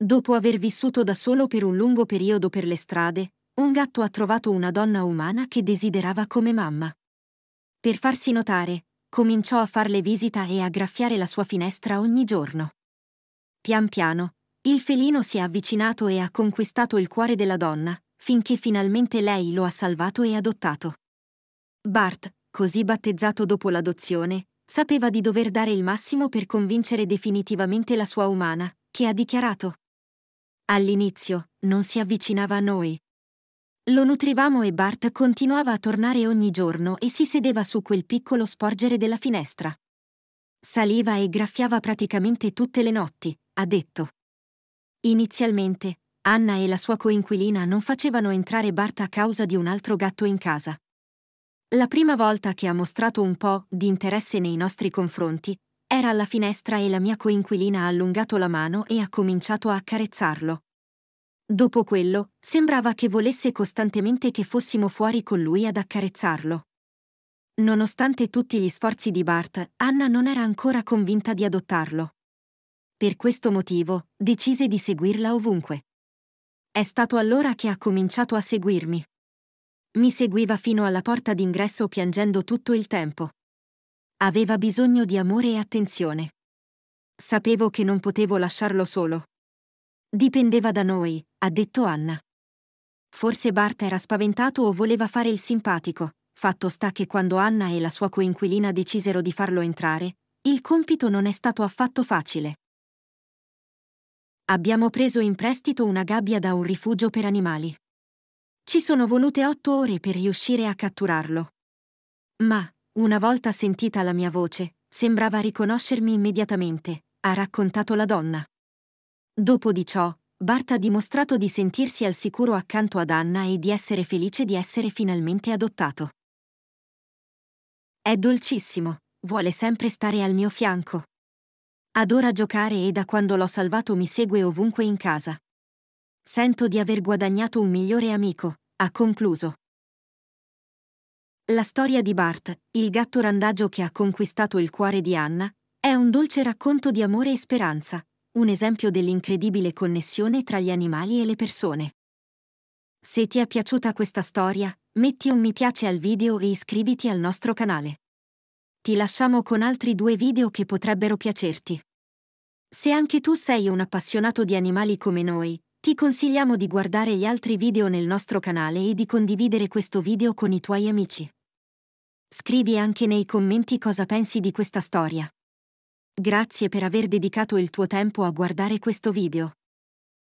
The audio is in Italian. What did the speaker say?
Dopo aver vissuto da solo per un lungo periodo per le strade, un gatto ha trovato una donna umana che desiderava come mamma. Per farsi notare, cominciò a farle visita e a graffiare la sua finestra ogni giorno. Pian piano, il felino si è avvicinato e ha conquistato il cuore della donna, finché finalmente lei lo ha salvato e adottato. Bart, così battezzato dopo l'adozione, sapeva di dover dare il massimo per convincere definitivamente la sua umana, che ha dichiarato All'inizio non si avvicinava a noi. Lo nutrivamo e Bart continuava a tornare ogni giorno e si sedeva su quel piccolo sporgere della finestra. Saliva e graffiava praticamente tutte le notti, ha detto. Inizialmente, Anna e la sua coinquilina non facevano entrare Bart a causa di un altro gatto in casa. La prima volta che ha mostrato un po' di interesse nei nostri confronti, era alla finestra e la mia coinquilina ha allungato la mano e ha cominciato a accarezzarlo. Dopo quello, sembrava che volesse costantemente che fossimo fuori con lui ad accarezzarlo. Nonostante tutti gli sforzi di Bart, Anna non era ancora convinta di adottarlo. Per questo motivo, decise di seguirla ovunque. È stato allora che ha cominciato a seguirmi. Mi seguiva fino alla porta d'ingresso piangendo tutto il tempo. Aveva bisogno di amore e attenzione. Sapevo che non potevo lasciarlo solo. Dipendeva da noi, ha detto Anna. Forse Bart era spaventato o voleva fare il simpatico, fatto sta che quando Anna e la sua coinquilina decisero di farlo entrare, il compito non è stato affatto facile. Abbiamo preso in prestito una gabbia da un rifugio per animali. Ci sono volute otto ore per riuscire a catturarlo. Ma, una volta sentita la mia voce, sembrava riconoscermi immediatamente, ha raccontato la donna. Dopo di ciò, Bart ha dimostrato di sentirsi al sicuro accanto ad Anna e di essere felice di essere finalmente adottato. È dolcissimo, vuole sempre stare al mio fianco. Adora giocare e da quando l'ho salvato mi segue ovunque in casa. Sento di aver guadagnato un migliore amico, ha concluso. La storia di Bart, il gatto randagio che ha conquistato il cuore di Anna, è un dolce racconto di amore e speranza, un esempio dell'incredibile connessione tra gli animali e le persone. Se ti è piaciuta questa storia, metti un mi piace al video e iscriviti al nostro canale. Ti lasciamo con altri due video che potrebbero piacerti. Se anche tu sei un appassionato di animali come noi, ti consigliamo di guardare gli altri video nel nostro canale e di condividere questo video con i tuoi amici. Scrivi anche nei commenti cosa pensi di questa storia. Grazie per aver dedicato il tuo tempo a guardare questo video.